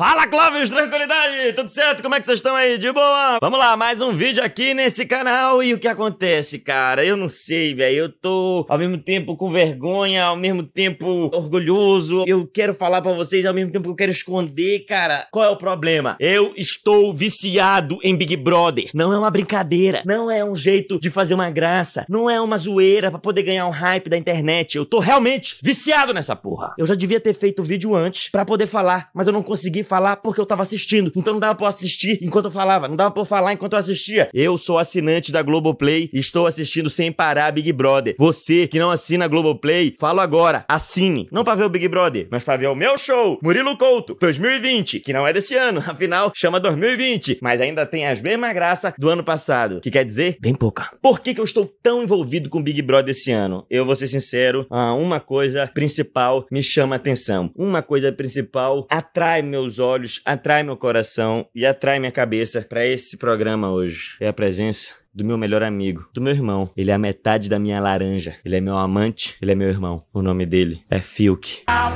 Fala Clóvis, tranquilidade? Tudo certo? Como é que vocês estão aí? De boa? Vamos lá, mais um vídeo aqui nesse canal. E o que acontece, cara? Eu não sei, velho. Eu tô ao mesmo tempo com vergonha, ao mesmo tempo orgulhoso. Eu quero falar para vocês, ao mesmo tempo que eu quero esconder, cara. Qual é o problema? Eu estou viciado em Big Brother. Não é uma brincadeira, não é um jeito de fazer uma graça, não é uma zoeira para poder ganhar um hype da internet. Eu tô realmente viciado nessa porra. Eu já devia ter feito o vídeo antes para poder falar, mas eu não consegui falar porque eu tava assistindo. Então não dava pra eu assistir enquanto eu falava, não dava pra eu falar enquanto eu assistia. Eu sou assinante da Globoplay e estou assistindo sem parar Big Brother. Você que não assina a Globoplay, falo agora, assine. Não pra ver o Big Brother, mas pra ver o meu show, Murilo Couto, 2020, que não é desse ano, afinal chama 2020, mas ainda tem as mesma graça do ano passado, que quer dizer bem pouca. Por que, que eu estou tão envolvido com Big Brother esse ano? Eu vou ser sincero, ah, uma coisa principal me chama atenção. Uma coisa principal atrai meus olhos, atrai meu coração e atrai minha cabeça para esse programa hoje. É a presença do meu melhor amigo, do meu irmão. Ele é a metade da minha laranja. Ele é meu amante, ele é meu irmão. O nome dele é Filk. Ah,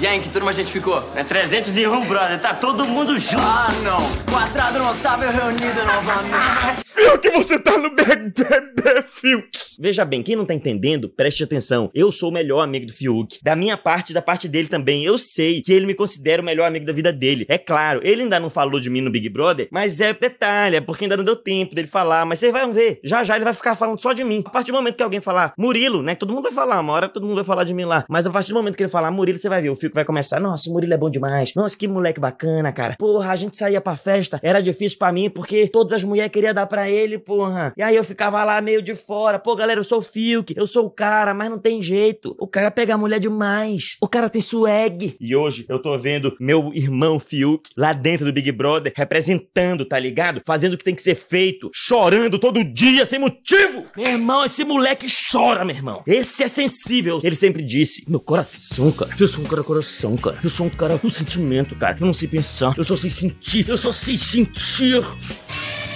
E aí, em que turma a gente ficou? É 301, brother. Tá todo mundo junto. Ah, não. Quadrado notável reunido novamente que você tá no BBB, Fiuk? Veja bem, quem não tá entendendo, preste atenção. Eu sou o melhor amigo do Fiuk. Da minha parte, da parte dele também. Eu sei que ele me considera o melhor amigo da vida dele. É claro, ele ainda não falou de mim no Big Brother, mas é detalhe, é porque ainda não deu tempo dele falar. Mas vocês vão ver, já já ele vai ficar falando só de mim. A partir do momento que alguém falar Murilo, né? Todo mundo vai falar, uma hora todo mundo vai falar de mim lá. Mas a partir do momento que ele falar Murilo, você vai ver, o Fiuk vai começar. Nossa, o Murilo é bom demais. Nossa, que moleque bacana, cara. Porra, a gente saía pra festa, era difícil para mim porque todas as mulheres queriam dar para ele porra. E aí eu ficava lá meio de fora. Pô, galera, eu sou o Fiuk, eu sou o cara, mas não tem jeito. O cara pega a mulher demais. O cara tem swag. E hoje eu tô vendo meu irmão Fiuk lá dentro do Big Brother, representando, tá ligado? Fazendo o que tem que ser feito, chorando todo dia sem motivo. Meu irmão, esse moleque chora, meu irmão. Esse é sensível. Ele sempre disse: Meu coração, cara. Eu sou um cara coração, cara. Eu sou um cara do sentimento, cara. Eu não sei pensar. Eu só sei sentir. Eu só sei sentir.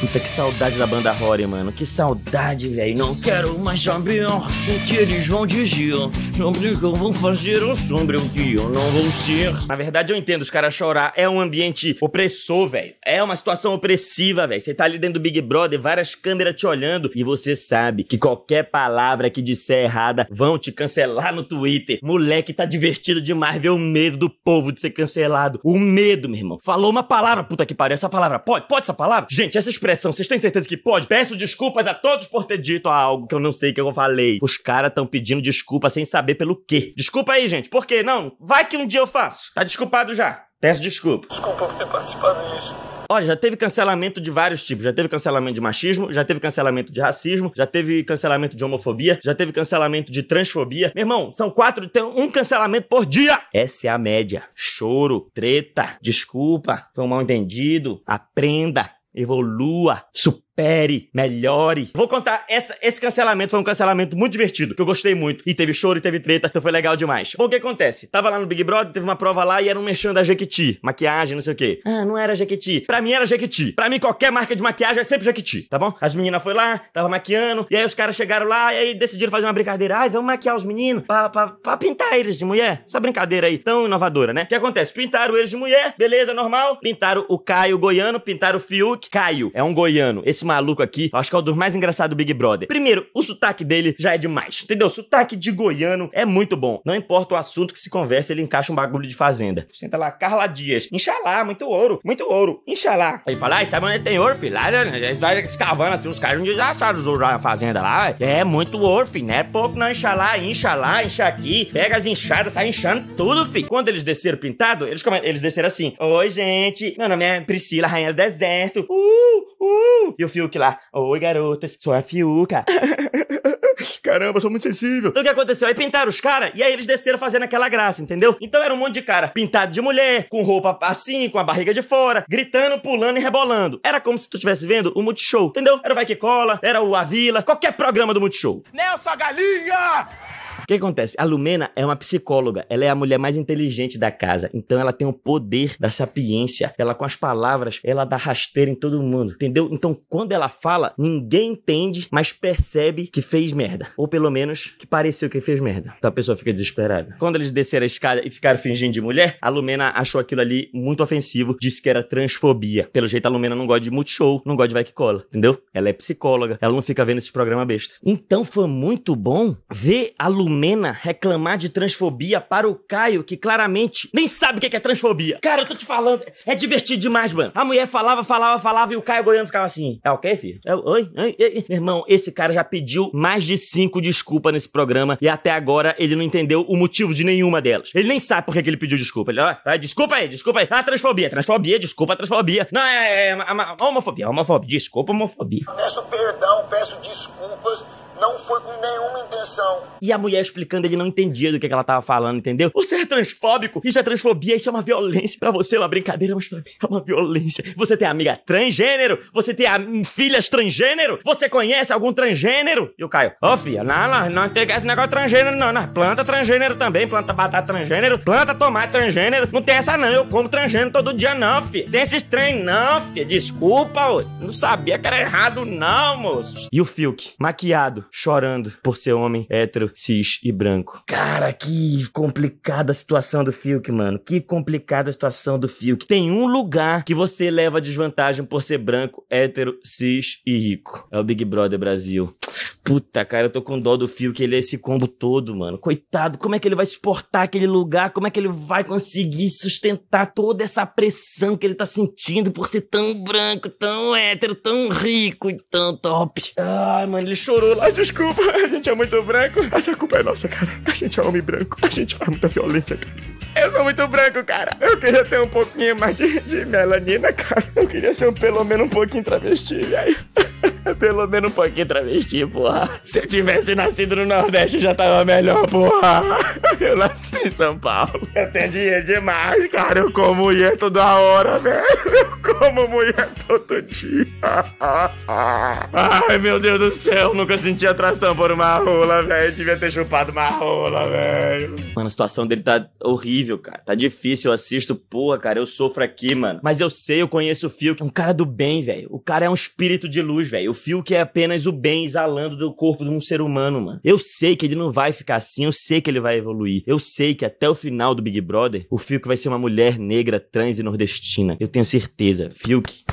Puta, que saudade da banda Rory, mano. Que saudade, velho. Não quero mais saber o que eles vão dizer. Sobre o que eu vou fazer ou sobre o que eu não vou ser. Na verdade, eu entendo os caras chorar. É um ambiente opressor, velho. É uma situação opressiva, velho. Você tá ali dentro do Big Brother, várias câmeras te olhando. E você sabe que qualquer palavra que disser errada vão te cancelar no Twitter. Moleque, tá divertido demais ver o medo do povo de ser cancelado. O medo, meu irmão. Falou uma palavra, puta que pariu. Essa palavra pode? Pode essa palavra? Gente, essa expressão pressão, vocês têm certeza que pode? Peço desculpas a todos por ter dito algo que eu não sei que eu falei. Os caras estão pedindo desculpa sem saber pelo quê. Desculpa aí, gente. Por quê? Não, vai que um dia eu faço. Tá desculpado já. Peço desculpa. Desculpa por ter participado disso. Olha, já teve cancelamento de vários tipos. Já teve cancelamento de machismo, já teve cancelamento de racismo, já teve cancelamento de homofobia, já teve cancelamento de transfobia. Meu irmão, são quatro, tem um cancelamento por dia. Essa é a média. Choro, treta, desculpa, foi um mal entendido, aprenda evolua, supera pere melhore. Vou contar, essa, esse cancelamento foi um cancelamento muito divertido, que eu gostei muito. E teve choro, e teve treta, então foi legal demais. Bom, o que acontece? Tava lá no Big Brother, teve uma prova lá e era um mexendo da Jequiti. Maquiagem, não sei o quê. Ah, não era Jequiti. Pra mim era Jequiti. Pra mim qualquer marca de maquiagem é sempre Jequiti, tá bom? As meninas foram lá, tava maquiando, e aí os caras chegaram lá e aí decidiram fazer uma brincadeira. Ai, vamos maquiar os meninos pra, pra, pra pintar eles de mulher. Essa brincadeira aí tão inovadora, né? O que acontece? Pintaram eles de mulher, beleza, normal. Pintaram o Caio Goiano, pintaram o Fiuk. Caio é um goiano. Esse esse maluco aqui, acho que é o dos mais engraçados do Big Brother. Primeiro, o sotaque dele já é demais, entendeu? Sotaque de goiano é muito bom. Não importa o assunto que se conversa, ele encaixa um bagulho de fazenda. Senta lá, Carla Dias. Inxalá, muito ouro, muito ouro, inxalá. Aí fala, ai, sabe onde tem ouro, filho? Lá, eles né, né, vai escavando assim, os caras não desassaram os lá na fazenda lá. É muito ouro, filho, não é pouco não, inxalá, inxalá, inxa aqui, pega as inchadas, sai inchando tudo, filho. Quando eles desceram pintado, eles, eles desceram assim, oi, gente, meu nome é Priscila, rainha do deserto, uh, uh. E o Fiuk lá. Oi, garotas, sou a Fiuca. Caramba, sou muito sensível. Então o que aconteceu? Aí pintaram os caras e aí eles desceram fazendo aquela graça, entendeu? Então era um monte de cara pintado de mulher, com roupa assim, com a barriga de fora, gritando, pulando e rebolando. Era como se tu estivesse vendo o Multishow, entendeu? Era o Vai Que Cola, era o A Vila, qualquer programa do Multishow. Nelson Galinha! que acontece? A Lumena é uma psicóloga, ela é a mulher mais inteligente da casa, então ela tem o poder da sapiência. Ela com as palavras, ela dá rasteira em todo mundo, entendeu? Então quando ela fala, ninguém entende, mas percebe que fez merda, ou pelo menos que pareceu que fez merda. Então a pessoa fica desesperada. Quando eles desceram a escada e ficaram fingindo de mulher, a Lumena achou aquilo ali muito ofensivo, disse que era transfobia. Pelo jeito a Lumena não gosta de multishow, não gosta de vai que cola, entendeu? Ela é psicóloga, ela não fica vendo esse programa besta. Então foi muito bom ver a Lumena Lumena reclamar de transfobia para o Caio, que claramente nem sabe o que é transfobia. Cara, eu tô te falando, é divertido demais, mano. A mulher falava, falava, falava e o Caio Goiano ficava assim: É o quê, filho? É, oi, oi, oi, Meu irmão, esse cara já pediu mais de cinco desculpas nesse programa e até agora ele não entendeu o motivo de nenhuma delas. Ele nem sabe por que, ele pediu desculpa. Ele, ah, desculpa aí, desculpa aí. Ah, transfobia, transfobia, desculpa, transfobia. Não, é, é, é, é homofobia, homofobia, desculpa, homofobia. Eu peço perdão, peço desculpas não foi com nenhuma intenção. E a mulher explicando, ele não entendia do é que, ela tava falando, entendeu? Você é transfóbico, isso é transfobia, isso é uma violência. Pra você é uma brincadeira, mas pra mim é uma violência. Você tem amiga transgênero? Você tem filhas transgênero? Você conhece algum transgênero? E o Caio, ô oh, filha, não, não, não tem esse negócio transgênero não, planta transgênero também, planta batata transgênero, planta tomate transgênero, não tem essa não, eu como transgênero todo dia não, filha. Tem esses trem não, filha. desculpa, não sabia que era errado não, moço. E o Fiuk, maquiado, chorando por ser homem hétero, cis e branco. Cara, que complicada a situação do Fiuk, mano. Que complicada a situação do Fiuk. Tem um lugar que você leva desvantagem por ser branco, hétero, cis e rico. É o Big Brother Brasil. Puta, cara, eu tô com dó do fio que ele é esse combo todo, mano. Coitado, como é que ele vai suportar aquele lugar? Como é que ele vai conseguir sustentar toda essa pressão que ele tá sentindo por ser tão branco, tão hétero, tão rico e tão top? Ai, mano, ele chorou lá. Desculpa, a gente é muito branco. Essa culpa é nossa, cara. A gente é homem branco. A gente faz muita violência, cara. Eu sou muito branco, cara. Eu queria ter um pouquinho mais de, de melanina, cara. Eu queria ser um, pelo menos um pouquinho travesti, velho. Pelo menos um pouquinho travesti, porra. Se eu tivesse nascido no Nordeste, eu já tava melhor, porra. Eu nasci em São Paulo. Eu tenho dinheiro demais, cara. Eu como mulher toda hora, velho. Eu como mulher todo dia. Ai, meu Deus do céu. Nunca senti atração por uma rola, velho. Eu devia ter chupado uma rola, velho. Mano, a situação dele tá horrível, cara. Tá difícil. Eu assisto, porra, cara. Eu sofro aqui, mano. Mas eu sei, eu conheço o Fio, é um cara do bem, velho. O cara é um espírito de luz, velho o Fiuk é apenas o bem exalando do corpo de um ser humano, mano. Eu sei que ele não vai ficar assim, eu sei que ele vai evoluir. Eu sei que até o final do Big Brother, o Fiuk vai ser uma mulher negra, trans e nordestina. Eu tenho certeza. Fiuk,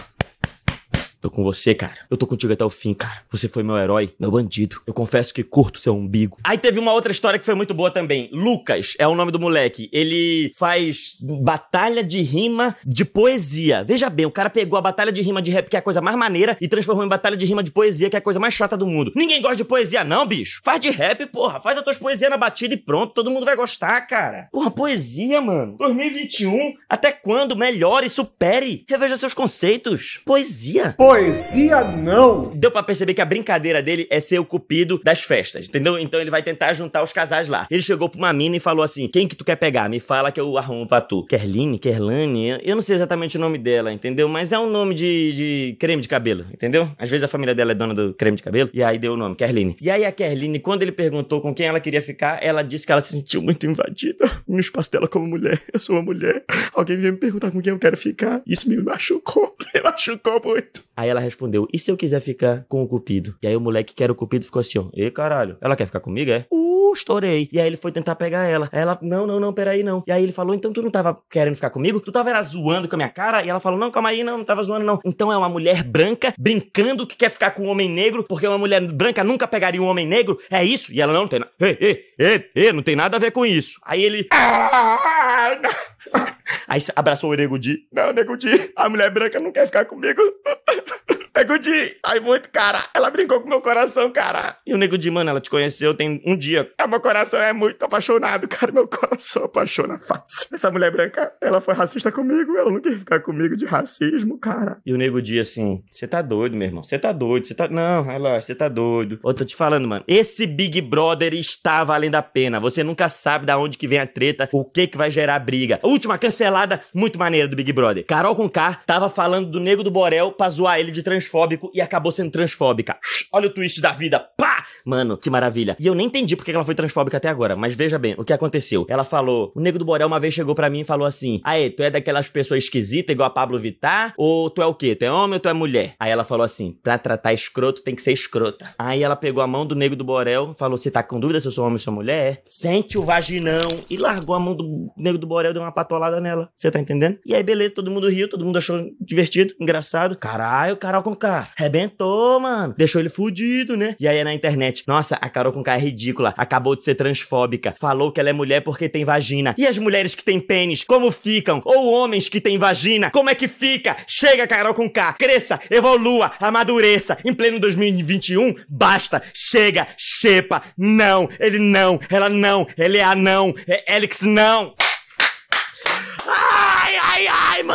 Tô com você, cara. Eu tô contigo até o fim, cara. Você foi meu herói, meu bandido. Eu confesso que curto seu umbigo. Aí teve uma outra história que foi muito boa também. Lucas é o nome do moleque. Ele faz batalha de rima de poesia. Veja bem, o cara pegou a batalha de rima de rap, que é a coisa mais maneira, e transformou em batalha de rima de poesia, que é a coisa mais chata do mundo. Ninguém gosta de poesia, não, bicho. Faz de rap, porra. Faz as tuas poesias na batida e pronto. Todo mundo vai gostar, cara. Porra, poesia, mano. 2021. Até quando? Melhore, supere. Reveja seus conceitos. Poesia. porra. Poesia não! Deu para perceber que a brincadeira dele é ser o cupido das festas, entendeu? Então ele vai tentar juntar os casais lá. Ele chegou pra uma mina e falou assim: quem que tu quer pegar? Me fala que eu arrumo pra tu. Kerline, Kerlane, eu não sei exatamente o nome dela, entendeu? Mas é um nome de, de creme de cabelo, entendeu? Às vezes a família dela é dona do creme de cabelo, e aí deu o nome, Kerline. E aí a Kerline, quando ele perguntou com quem ela queria ficar, ela disse que ela se sentiu muito invadida no espaço dela como mulher. Eu sou uma mulher. Alguém veio me perguntar com quem eu quero ficar. Isso me machucou, me machucou muito. Aí ela respondeu: E se eu quiser ficar com o Cupido? E aí o moleque que era o Cupido ficou assim: ó, Ei, caralho, ela quer ficar comigo? É? Uh, estourei. E aí ele foi tentar pegar ela. Aí ela: Não, não, não, peraí, não. E aí ele falou: Então tu não tava querendo ficar comigo? Tu tava era zoando com a minha cara? E ela falou: Não, calma aí, não, não tava zoando, não. Então é uma mulher branca brincando que quer ficar com um homem negro, porque uma mulher branca nunca pegaria um homem negro. É isso? E ela: Não, não tem nada. Ei, ei, ei, ei, não tem nada a ver com isso. Aí ele. Ah, Aí abraçou o Nego Di. Não, Nego Di, a mulher branca não quer ficar comigo. Nego é Di, ai muito, cara. Ela brincou com meu coração, cara. E o Nego Di, mano, ela te conheceu tem um dia. É, meu coração é muito apaixonado, cara. Meu coração apaixona fácil. Essa mulher branca, ela foi racista comigo. Ela não quer ficar comigo de racismo, cara. E o Nego Di, assim, você tá doido, meu irmão. Você tá doido. Você tá... Não, relaxa, você tá doido. Ô, tô te falando, mano. Esse Big Brother está valendo a pena. Você nunca sabe da onde que vem a treta, o que que vai gerar a briga. A última cancelada muito maneira do Big Brother. Carol com tava falando do Nego do Borel pra zoar ele de trans transfóbico e acabou sendo transfóbica. Olha o twist da vida. Pá! Mano, que maravilha. E eu nem entendi porque ela foi transfóbica até agora, mas veja bem o que aconteceu. Ela falou: o Nego do Borel uma vez chegou para mim e falou assim: Aê, tu é daquelas pessoas esquisitas igual a Pablo Vittar? Ou tu é o quê? Tu é homem ou tu é mulher? Aí ela falou assim: pra tratar escroto tem que ser escrota. Aí ela pegou a mão do Nego do Borel, falou: Você tá com dúvida se eu sou homem ou sou mulher? Sente o vaginão. E largou a mão do Nego do Borel, deu uma patolada nela. Você tá entendendo? E aí, beleza, todo mundo riu, todo mundo achou divertido, engraçado. Caralho, caralho K. rebentou, mano. Deixou ele fudido, né? E aí é na internet. Nossa, a Carol K é ridícula. Acabou de ser transfóbica. Falou que ela é mulher porque tem vagina. E as mulheres que têm pênis, como ficam? Ou homens que têm vagina, como é que fica? Chega, Carol com K. Cresça, evolua, amadureça. Em pleno 2021, basta. Chega, xepa. Não, ele não, ela não, ele é anão, é Alex não.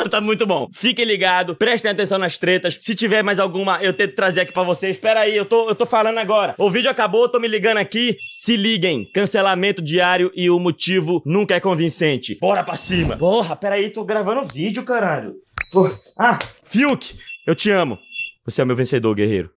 Mano, tá muito bom. Fiquem ligados, prestem atenção nas tretas. Se tiver mais alguma, eu tento trazer aqui para vocês. Espera aí, eu tô, eu tô falando agora. O vídeo acabou, tô me ligando aqui. Se liguem. Cancelamento diário e o motivo nunca é convincente. Bora pra cima. Porra, pera aí, tô gravando vídeo, caralho. Ah, Fiuk, eu te amo. Você é meu vencedor, guerreiro.